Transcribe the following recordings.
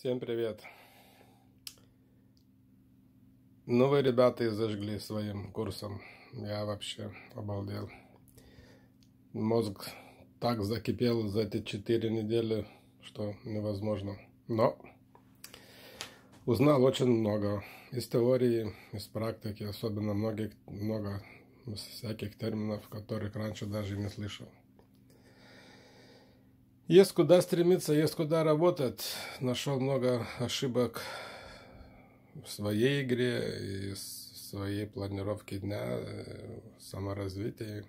Всем привет! Новые ну, ребята, зажгли своим курсом. Я вообще обалдел. Мозг так закипел за эти четыре недели, что невозможно. Но узнал очень много из теории, из практики, особенно многих, много всяких терминов, которых раньше даже не слышал. Есть куда стремиться, есть куда работать. Нашел много ошибок в своей игре и в своей планировке дня, э, саморазвитии.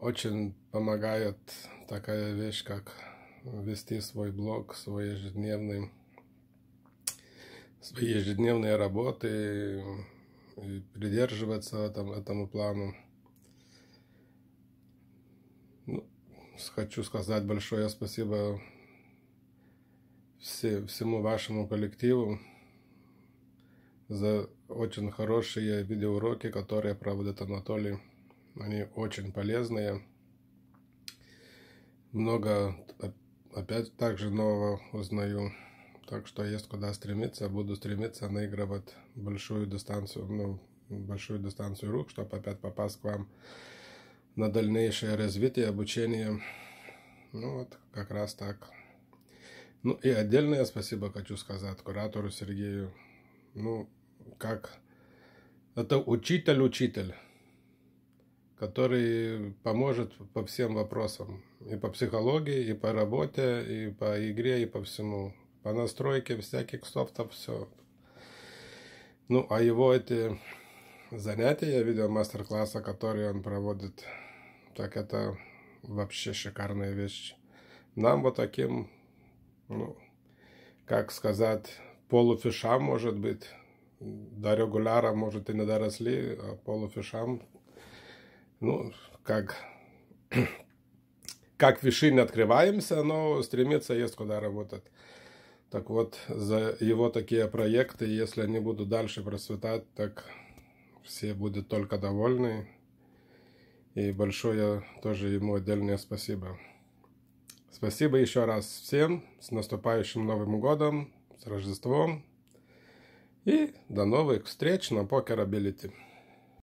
Очень помогает такая вещь, как вести свой блог, свой ежедневный свои ежедневные работы и придерживаться там, этому плану. Ну, хочу сказать большое спасибо все, всему вашему коллективу за очень хорошие видеоуроки, которые проводит Анатолий. Они очень полезные. Много опять также нового узнаю. Так что есть куда стремиться. Буду стремиться наигрывать большую дистанцию, ну, большую дистанцию рук, чтобы опять попасть к вам на дальнейшее развитие, обучение. Ну вот, как раз так. Ну и отдельное спасибо хочу сказать куратору Сергею. Ну, как... Это учитель-учитель, который поможет по всем вопросам. И по психологии, и по работе, и по игре, и по всему. По настройке всяких софтов, все. Ну, а его эти занятия, я видел мастер-класса, которые он проводит так это вообще шикарная вещь. Нам вот таким, ну, как сказать, полуфишам, может быть, до регуляра, может, и не доросли, а полуфишам, ну, как, как виши не открываемся, но стремиться есть куда работать. Так вот, за его такие проекты, если они будут дальше процветать, так все будут только довольны. И большое тоже ему отдельное спасибо. Спасибо еще раз всем. С наступающим Новым Годом, с Рождеством. И до новых встреч на Покерабилити.